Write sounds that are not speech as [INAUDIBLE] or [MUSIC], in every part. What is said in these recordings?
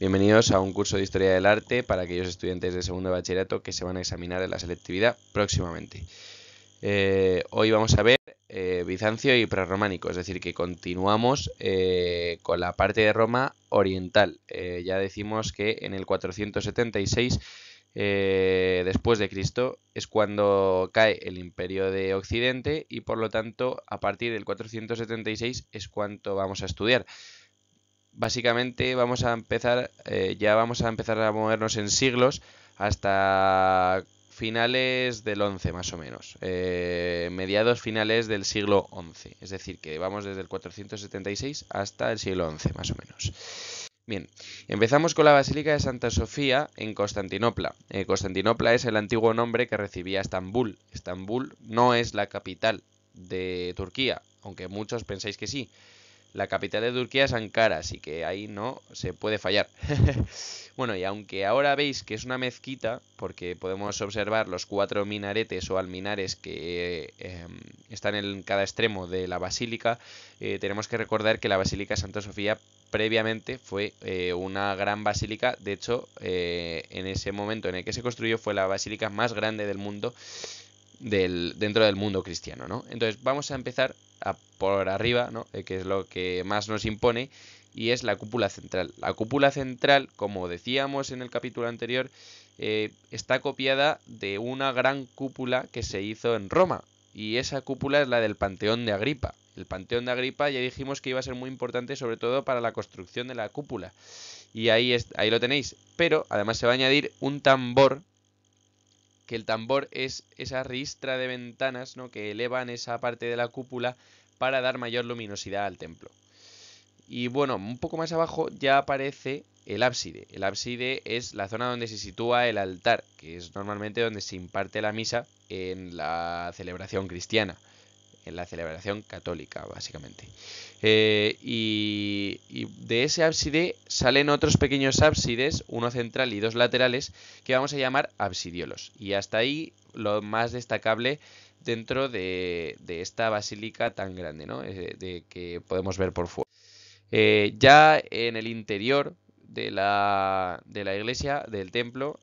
Bienvenidos a un curso de Historia del Arte para aquellos estudiantes de segundo bachillerato que se van a examinar en la selectividad próximamente. Eh, hoy vamos a ver eh, Bizancio y prerrománico, es decir, que continuamos eh, con la parte de Roma oriental. ya decimos que en el 476 después de Cristo es cuando cae el imperio de Occidente y por lo tanto a partir del 476 es cuanto vamos a estudiar básicamente vamos a empezar, eh, ya vamos a empezar a movernos en siglos hasta finales del 11 más o menos, eh, mediados finales del siglo 11, es decir, que vamos desde el 476 hasta el siglo 11 más o menos. Bien, empezamos con la Basílica de Santa Sofía en Constantinopla. Eh, Constantinopla es el antiguo nombre que recibía Estambul. Estambul no es la capital de Turquía, aunque muchos pensáis que sí. La capital de Turquía es Ankara, así que ahí no se puede fallar. [LAUGHS] bueno, y aunque ahora veis que es una mezquita, porque podemos observar los cuatro minaretes o alminares que em, están en cada extremo de la basílica, eh, tenemos que recordar que la Basílica Santa Sofía previamente fue eh, una gran basílica, de hecho, eh, en ese momento en el que se construyó fue la basílica más grande del mundo dentro del mundo cristiano, ¿no? Entonces vamos a empezar a por arriba, ¿no? Eh, que es lo que más nos impone y es la cúpula central. La cúpula central, como decíamos en el capítulo anterior, eh, está copiada de una gran cúpula que se hizo en Roma y esa cúpula es la del Panteón de Agripa. El Panteón de Agripa ya dijimos que iba a ser muy importante sobre todo para la construcción de la cúpula y ahí, ahí lo tenéis, pero además se va a añadir un tambor que el tambor es esa ristra de ventanas ¿no? que elevan esa parte de la cúpula para dar mayor luminosidad al templo. Y bueno, un poco más abajo ya aparece el ábside. El ábside es la zona donde se sitúa el altar, que es normalmente donde se imparte la misa en la celebración cristiana en la celebración católica, básicamente. Eh, y, de ese ábside salen otros pequeños ábsides, uno central y dos laterales, que vamos a llamar absidiolos. Y hasta ahí lo más destacable dentro de, esta basílica tan grande, ¿no? Eh, de, que podemos ver por fuera. Eh, ya en el interior de la, de la iglesia, del templo,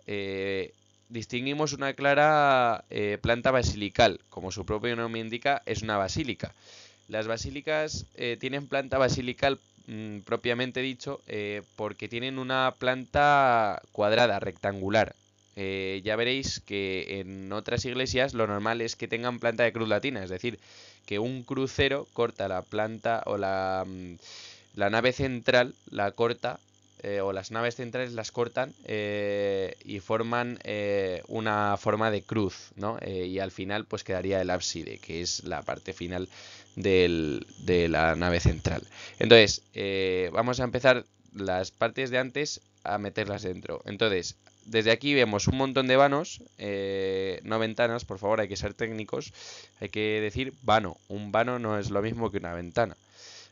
distinguimos una clara eh, planta basilical. Como su propio nombre indica, es una basílica. Las basílicas eh, tienen planta basilical mm, propiamente dicho eh, porque tienen una planta cuadrada, rectangular. ya veréis que en otras iglesias lo normal es que tengan planta de cruz latina, es decir, que un crucero corta la planta o la, mm, la nave central, la corta eh, o las naves centrales las cortan eh, y forman eh, una forma de cruz, ¿no? y al final pues quedaría el ábside, que es la parte final del, de la nave central. Entonces, vamos a empezar las partes de antes a meterlas dentro. Entonces, desde aquí vemos un montón de vanos, no ventanas, por favor, hay que ser técnicos, hay que decir vano, un vano no es lo mismo que una ventana,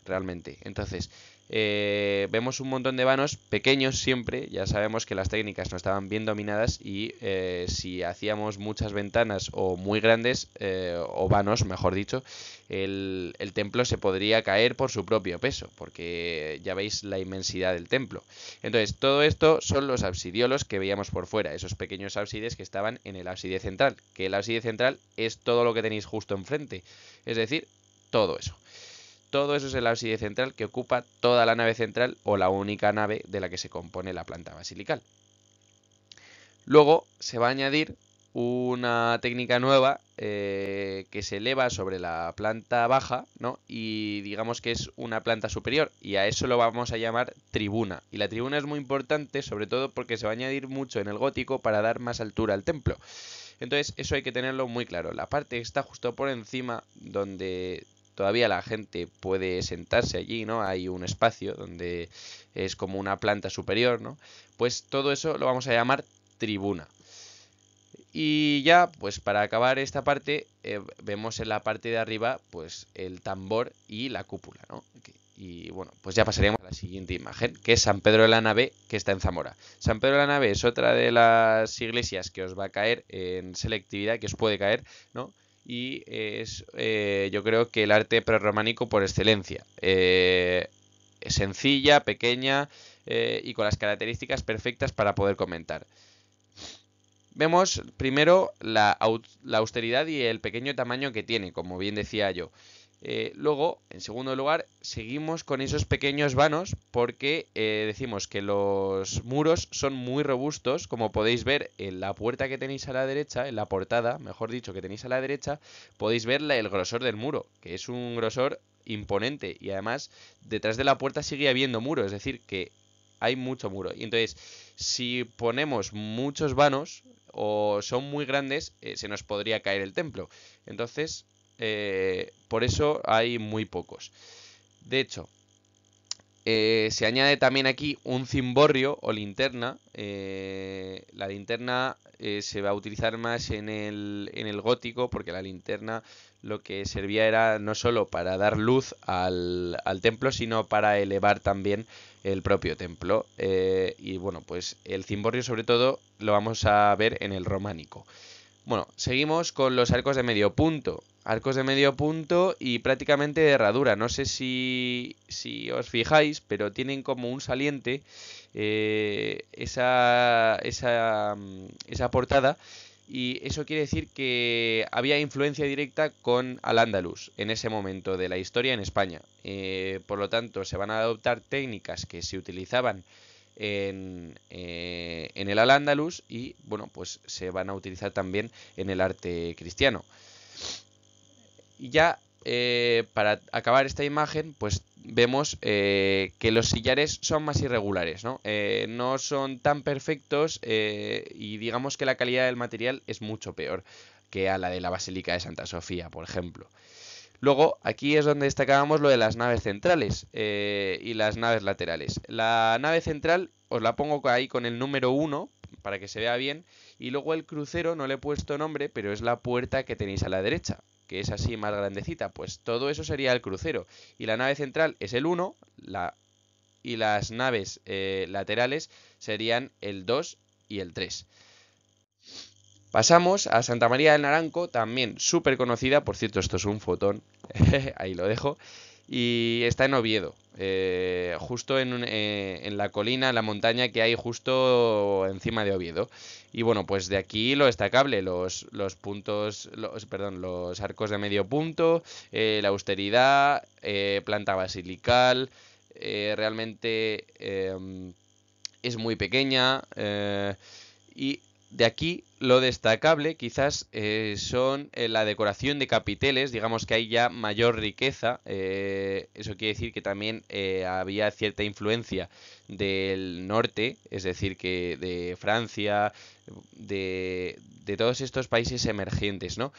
realmente. Entonces, eh, vemos un montón de vanos pequeños siempre, ya sabemos que las técnicas no estaban bien dominadas y eh, si hacíamos muchas ventanas o muy grandes, eh, o vanos mejor dicho, el, templo se podría caer por su propio peso, porque ya veis la inmensidad del templo. Entonces, todo esto son los absidiolos que veíamos por fuera, esos pequeños ábsides que estaban en el ábside central, que el ábside central es todo lo que tenéis justo enfrente, es decir, todo eso. Todo eso es el ábside central que ocupa toda la nave central o la única nave de la que se compone la planta basilical. Luego se va a añadir una técnica nueva eh, que se eleva sobre la planta baja, ¿no? Y digamos que es una planta superior, y a eso lo vamos a llamar tribuna. Y la tribuna es muy importante, sobre todo porque se va a añadir mucho en el gótico para dar más altura al templo. Entonces, eso hay que tenerlo muy claro. La parte que está justo por encima, donde todavía la gente puede sentarse allí, ¿no? Hay un espacio donde es como una planta superior, ¿no? Pues todo eso lo vamos a llamar tribuna. Y ya, pues para acabar esta parte, eh, vemos en la parte de arriba, pues el tambor y la cúpula, ¿no? Y bueno, pues ya pasaríamos a la siguiente imagen, que es San Pedro de la Nave, que está en Zamora. San Pedro de la Nave es otra de las iglesias que os va a caer en selectividad, que os puede caer, ¿no? y es eh, yo creo que el arte prerrománico por excelencia. Eh, sencilla, pequeña eh, y con las características perfectas para poder comentar. Vemos primero la austeridad y el pequeño tamaño que tiene, como bien decía yo. Eh, luego, en segundo lugar, seguimos con esos pequeños vanos porque eh, decimos que los muros son muy robustos. Como podéis ver en la puerta que tenéis a la derecha, en la portada, mejor dicho, que tenéis a la derecha, podéis ver el grosor del muro, que es un grosor imponente. Y además, detrás de la puerta sigue habiendo muro, es decir, que hay mucho muro. Y entonces, si ponemos muchos vanos o son muy grandes, eh, se nos podría caer el templo. Entonces, eh, por eso hay muy pocos. De hecho, eh, se añade también aquí un cimborrio o linterna. Eh, la linterna se va a utilizar más en el, gótico porque la linterna lo que servía era no solo para dar luz al, al templo, sino para elevar también el propio templo. y bueno, pues el cimborrio sobre todo lo vamos a ver en el románico. Bueno, seguimos con los arcos de medio punto. Arcos de medio punto y prácticamente de herradura. No sé si, si os fijáis, pero tienen como un saliente eh, esa, esa, mm, esa portada y eso quiere decir que había influencia directa con Al-Ándalus en ese momento de la historia en España. Eh, por lo tanto, se van a adoptar técnicas que se utilizaban eh, en, el al-Ándalus y, bueno, pues se van a utilizar también en el arte cristiano. Y ya eh, para acabar esta imagen, pues vemos eh, que los sillares son más irregulares, ¿no? no son tan perfectos y digamos que la calidad del material es mucho peor que a la de la Basílica de Santa Sofía, por ejemplo. Luego, aquí es donde destacábamos lo de las naves centrales eh, y las naves laterales. La nave central os la pongo ahí con el número 1 para que se vea bien. Y luego el crucero, no le he puesto nombre, pero es la puerta que tenéis a la derecha, que es así más grandecita. Pues todo eso sería el crucero. Y la nave central es el 1, y las naves eh, laterales serían el 2 y el 3. Pasamos a Santa María del Naranco, también súper conocida, por cierto, esto es un fotón, [LAUGHS] ahí lo dejo, y está en Oviedo, eh, justo en, eh, en, la colina, la montaña que hay justo encima de Oviedo. Y bueno, pues de aquí lo destacable, los, los puntos, los, perdón, los arcos de medio punto, eh, la austeridad, planta basilical, realmente es muy pequeña y de aquí lo destacable quizás eh, son eh, la decoración de capiteles, digamos que hay ya mayor riqueza, eh, eso quiere decir que también había cierta influencia del norte, es decir, que de Francia, de, de todos estos países emergentes, ¿no?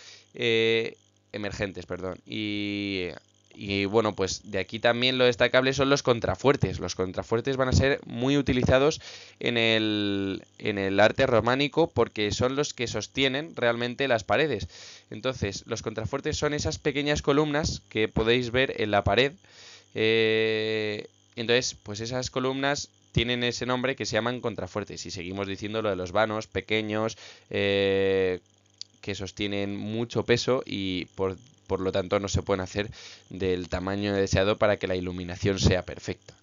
emergentes, perdón. Y y bueno, pues de aquí también lo destacable son los contrafuertes. Los contrafuertes van a ser muy utilizados en el, en el arte románico porque son los que sostienen realmente las paredes. Entonces, los contrafuertes son esas pequeñas columnas que podéis ver en la pared. Eh, entonces, pues esas columnas tienen ese nombre que se llaman contrafuertes. Y seguimos diciendo lo de los vanos pequeños eh, que sostienen mucho peso y por por lo tanto no se pueden hacer del tamaño deseado para que la iluminación sea perfecta.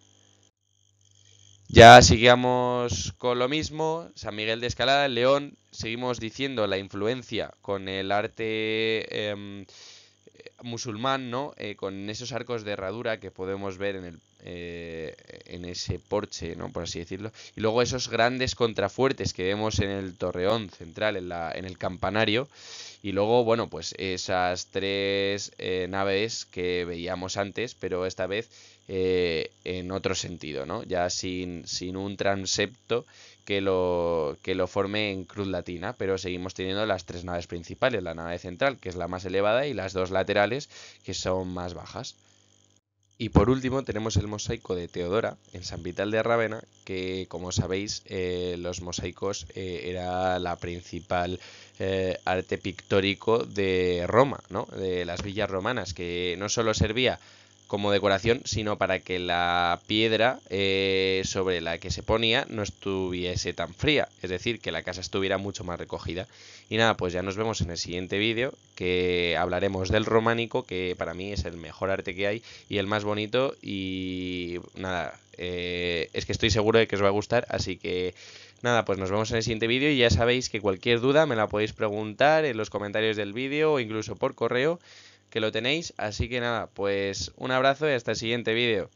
Ya sigamos con lo mismo, San Miguel de Escalada, León, seguimos diciendo la influencia con el arte em, eh, musulmán, ¿no? Eh, con esos arcos de herradura que podemos ver en el eh, ese porche, ¿no? Por así decirlo. Y luego esos grandes contrafuertes que vemos en el torreón central, en, la, en el campanario. Y luego, bueno, pues esas tres eh, naves que veíamos antes, pero esta vez eh, en otro sentido, ¿no? Ya sin, sin un transepto que lo, que lo forme en cruz latina, pero seguimos teniendo las tres naves principales, la nave central, que es la más elevada, y las dos laterales, que son más bajas. Y por último tenemos el mosaico de Teodora en San Vital de Ravenna, que como sabéis eh, los mosaicos eh, era la principal eh, arte pictórico de Roma, ¿no? de las villas romanas, que no solo servía como decoración, sino para que la piedra eh, sobre la que se ponía no estuviese tan fría, es decir, que la casa estuviera mucho más recogida. Y nada, pues ya nos vemos en el siguiente vídeo, que hablaremos del románico, que para mí es el mejor arte que hay y el más bonito. Y nada, eh, es que estoy seguro de que os va a gustar, así que nada, pues nos vemos en el siguiente vídeo y ya sabéis que cualquier duda me la podéis preguntar en los comentarios del vídeo o incluso por correo que lo tenéis. Así que nada, pues un abrazo y hasta el siguiente vídeo.